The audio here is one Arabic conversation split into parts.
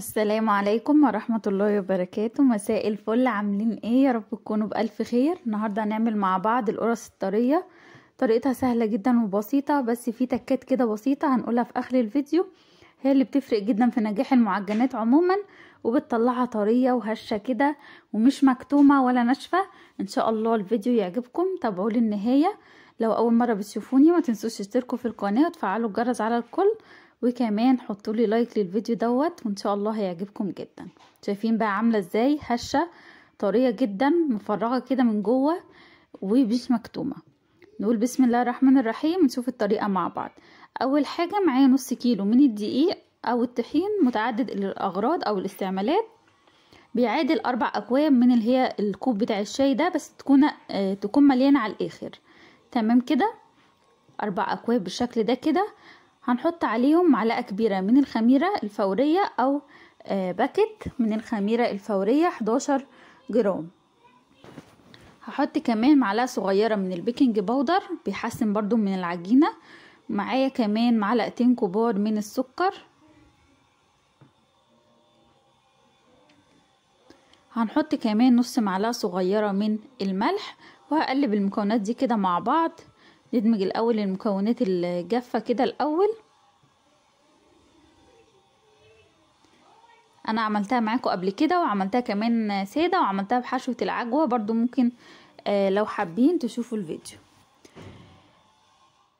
السلام عليكم ورحمة الله وبركاته مساء الفل عاملين ايه يا رب تكونوا بألف خير النهاردة هنعمل مع بعض القرص الطرية طريقتها سهلة جدا وبسيطة بس في تكات كده بسيطة هنقولها في اخر الفيديو هي اللي بتفرق جدا في نجاح المعجنات عموما وبتطلعها طرية وهشة كده ومش مكتومة ولا ناشفة ان شاء الله الفيديو يعجبكم تابعوا للنهاية لو اول مرة بتشوفوني ما تنسوش تشتركوا في القناة وتفعلوا الجرس على الكل وكمان حطوا لي لايك للفيديو دوت وان شاء الله هيعجبكم جدا شايفين بقى عامله ازاي هشه طريه جدا مفرغه كده من جوه ومش مكتومه نقول بسم الله الرحمن الرحيم نشوف الطريقه مع بعض اول حاجه معايا نص كيلو من الدقيق او الطحين متعدد الاغراض او الاستعمالات بيعادل اربع اكواب من اللي هي الكوب بتاع الشاي ده بس تكون آه، تكون مليانه على الاخر تمام كده اربع اكواب بالشكل ده كده هنحط عليهم معلقة كبيرة من الخميرة الفورية أو آه، باكت من الخميرة الفورية 11 جرام هحط كمان معلقة صغيرة من البيكنج باودر بيحسن برضو من العجينة معايا كمان معلقتين كبار من السكر هنحط كمان نص معلقة صغيرة من الملح وهقلب المكونات دي كده مع بعض ندمج الأول المكونات الجافة كده الأول أنا عملتها معاكم قبل كده وعملتها كمان سادة وعملتها بحشوة العجوة برضو ممكن آه لو حابين تشوفوا الفيديو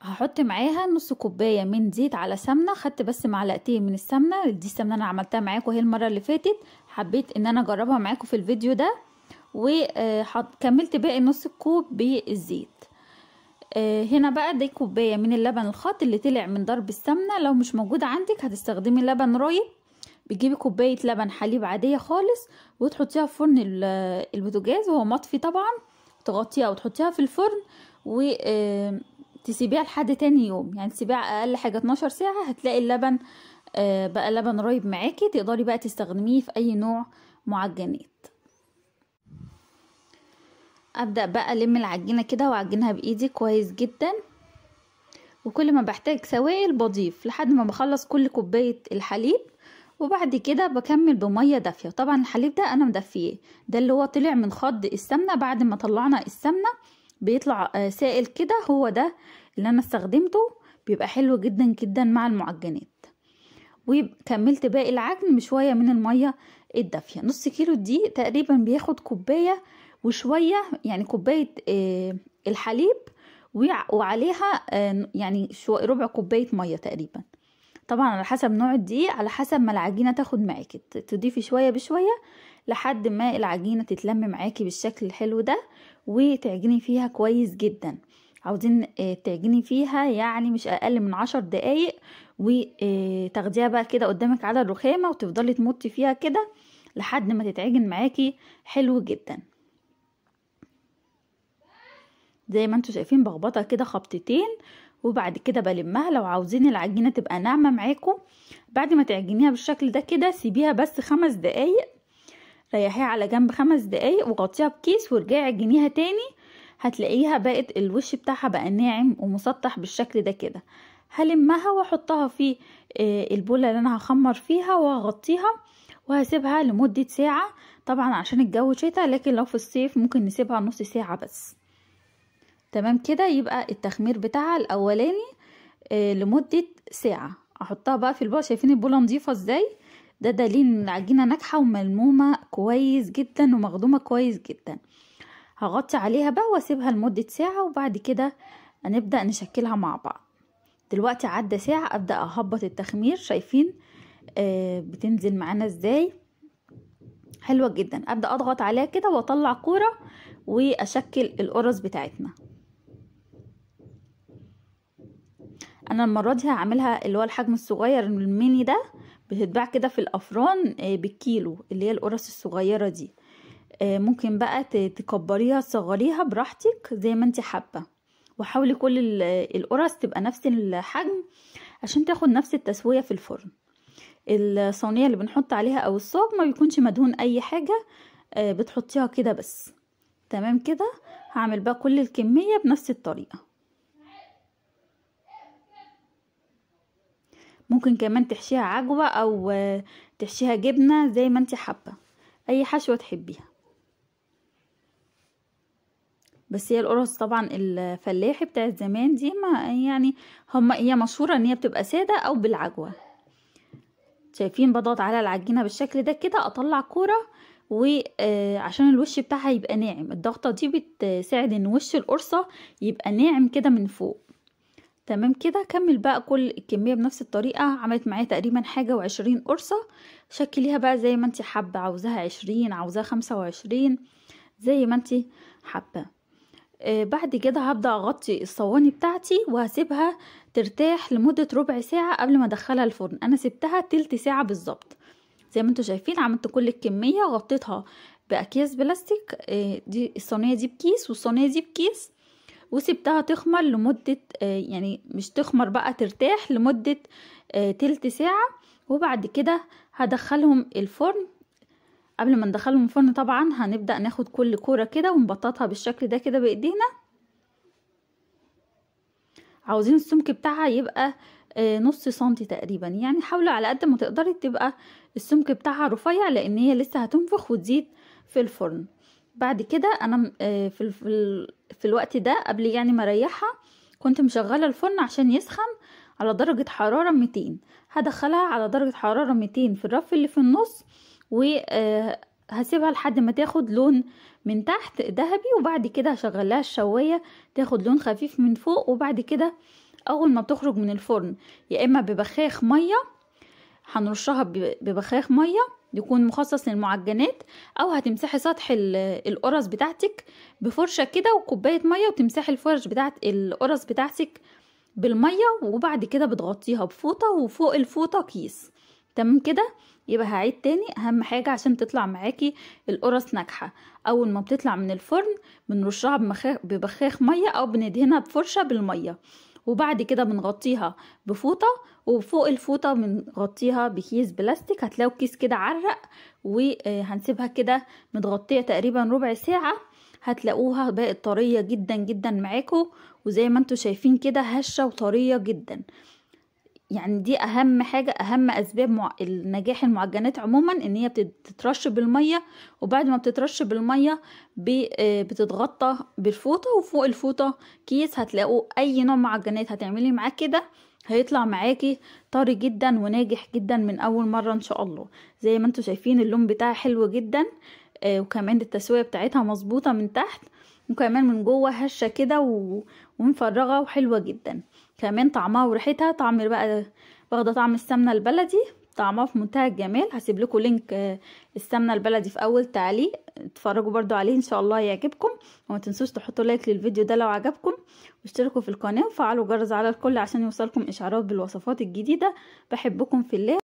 هحط معاها نص كوباية من زيت على سمنة خدت بس معلقتين من السمنة دي السمنة أنا عملتها معاكم اهي المرة اللي فاتت حبيت إن أنا أجربها معاكم في الفيديو ده وكملت باقي نص الكوب بالزيت آه، هنا بقى دي كوبايه من اللبن الخاط اللي طلع من ضرب السمنه لو مش موجود عندك هتستخدمي لبن رايب بتجيبي كوبايه لبن حليب عاديه خالص وتحطيها في فرن البوتاجاز وهو مطفي طبعا تغطيها وتحطيها في الفرن و آه، تسيبيها لحد تاني يوم يعني تسيبيها اقل حاجه 12 ساعه هتلاقي اللبن آه، بقى لبن رايب معاكي تقدري بقى تستخدميه في اي نوع معجنات ابدا بقى الم العجينه كده واعجنها بايدي كويس جدا وكل ما بحتاج سوائل بضيف لحد ما بخلص كل كوبايه الحليب وبعد كده بكمل بميه دافيه طبعا الحليب ده انا مدفيه ده اللي هو طلع من خض السمنه بعد ما طلعنا السمنه بيطلع آه، سائل كده هو ده اللي انا استخدمته بيبقى حلو جدا جدا مع المعجنات وكملت باقي العجن بشويه من الميه الدافيه نص كيلو دي تقريبا بياخد كوبايه وشوية يعني كوباية آه، الحليب وعليها آه، يعني ربع كوباية مية تقريبا طبعا على حسب نوع الدقيق على حسب ما العجينة تاخد معاكي تضيفي شوية بشوية لحد ما العجينة تتلم معاكي بالشكل الحلو ده وتعجني فيها كويس جدا عاوزين آه، تعجني فيها يعني مش اقل من عشر دقايق وتاخديها بقى كده قدامك على الرخامه وتفضلي تمطي فيها كده لحد ما تتعجن معاكي حلو جدا زي ما انتوا شايفين بخبطها كده خبطتين وبعد كده بلمها لو عاوزين العجينه تبقى ناعمه معاكم بعد ما تعجنيها بالشكل ده كده سيبيها بس خمس دقايق ريحيها على جنب خمس دقايق وغطيها بكيس ورجعي عجنيها تاني هتلاقيها بقت الوش بتاعها بقى ناعم ومسطح بالشكل ده كده هلمها واحطها في آه، البوله اللي انا هخمر فيها وهغطيها وهسيبها لمده ساعه طبعا عشان الجو شتا لكن لو في الصيف ممكن نسيبها نص ساعه بس تمام كده يبقى التخمير بتاعها الاولاني آه لمده ساعه احطها بقى في البول شايفين البوله نظيفه ازاي ده دليل ان العجينه ناجحه وملمومه كويس جدا ومخدومه كويس جدا هغطي عليها بقى واسيبها لمده ساعه وبعد كده هنبدا نشكلها مع بعض دلوقتي عدى ساعه ابدا اهبط التخمير شايفين آه بتنزل معانا ازاي حلوه جدا ابدا اضغط عليها كده واطلع كوره واشكل القرص بتاعتنا انا المره دي هعملها اللي هو الحجم الصغير الميني ده بتتباع كده في الافران آه، بالكيلو اللي هي القرص الصغيره دي آه، ممكن بقى تكبريها تصغريها براحتك زي ما انت حابه وحاولي كل القرص تبقى نفس الحجم عشان تاخد نفس التسويه في الفرن الصينيه اللي بنحط عليها او الصاج ما بيكونش مدهون اي حاجه آه، بتحطيها كده بس تمام كده هعمل بقى كل الكميه بنفس الطريقه ممكن كمان تحشيها عجوة او تحشيها جبنة زي ما انت حابة اي حشوة تحبيها بس هي القرص طبعا الفلاحي بتاعت زمان دي ما يعني هما هي مشهوره ان هي بتبقى ساده او بالعجوه شايفين بضغط على العجينه بالشكل ده كده اطلع كوره وعشان آه، الوش بتاعها يبقى ناعم الضغطه دي بتساعد ان وش القرصه يبقى ناعم كده من فوق تمام كده كمل بقى كل الكمية بنفس الطريقة عملت معايا تقريبا حاجة وعشرين قرصة شكليها بقى زي ما انت حابة عاوزاها عشرين عاوزاها خمسة وعشرين زي ما انت حابة آه بعد كده هبدأ اغطي الصواني بتاعتي وهسيبها ترتاح لمدة ربع ساعة قبل ما ادخلها الفرن انا سبتها تلت ساعة بالظبط زي ما انتم شايفين عملت كل الكمية غطيتها باكياس بلاستيك آه دي الصينية دي بكيس والصينية دي بكيس وسبتها تخمر لمدة آه، يعني مش تخمر بقى ترتاح لمدة آه، تلت ساعة وبعد كده هدخلهم الفرن قبل ما ندخلهم الفرن طبعا هنبدأ ناخد كل كورة كده ونبططها بالشكل ده كده بايدينا عاوزين السمك بتاعها يبقى آه، نص سنتي تقريبا يعني حاولوا على قد ما تقدري تبقى السمك بتاعها رفيع لان هي لسه هتنفخ وتزيد في الفرن بعد كده انا في في الوقت ده قبل يعني ما اريحها كنت مشغله الفرن عشان يسخن على درجه حراره 200 هدخلها على درجه حراره 200 في الرف اللي في النص وهسيبها آه، لحد ما تاخد لون من تحت ذهبي وبعد كده هشغلها الشوايه تاخد لون خفيف من فوق وبعد كده اول ما بتخرج من الفرن يا اما ببخاخ ميه هنرشها ببخاخ ميه يكون مخصص للمعجنات او هتمسحي سطح القرص بتاعتك بفرشه كده وكوبايه ميه وتمسحي الفرش بتاعت القرص بتاعتك بالميه وبعد كده بتغطيها بفوطه وفوق الفوطه كيس تمام كده يبقى هعيد تاني اهم حاجه عشان تطلع معاكي القرص ناجحه اول ما بتطلع من الفرن بنرشها ببخاخ ميه او بندهنها بفرشه بالميه وبعد كده بنغطيها بفوطة وفوق الفوطة بنغطيها بكيس بلاستيك هتلاقوا كيس كده عرق وهنسيبها كده متغطية تقريبا ربع ساعة هتلاقوها بقت طرية جدا جدا معاكم وزي ما انتوا شايفين كده هشة وطرية جدا يعني دي اهم حاجة اهم اسباب مع... نجاح المعجنات عموما ان هي بتترش بالمية وبعد ما بتترش بالمية ب... آه، بتتغطى بالفوطة وفوق الفوطة كيس هتلاقوا اي نوع معجنات هتعملي معاه كده هيطلع معاكي طري جدا وناجح جدا من اول مرة ان شاء الله زي ما انتوا شايفين اللون بتاعها حلو جدا آه، وكمان التسوية بتاعتها مظبوطة من تحت وكمان من جوه هشة كده و... ومفرغة وحلوة جدا كمان طعمها وريحتها طعم بقى واخده طعم السمنه البلدي طعمها في منتهى الجمال هسيب لكم لينك آه، السمنه البلدي في اول تعليق اتفرجوا برضو عليه ان شاء الله يعجبكم وما تنسوش تحطوا لايك للفيديو ده لو عجبكم واشتركوا في القناه وفعلوا جرس على الكل عشان يوصلكم اشعارات بالوصفات الجديده بحبكم في الله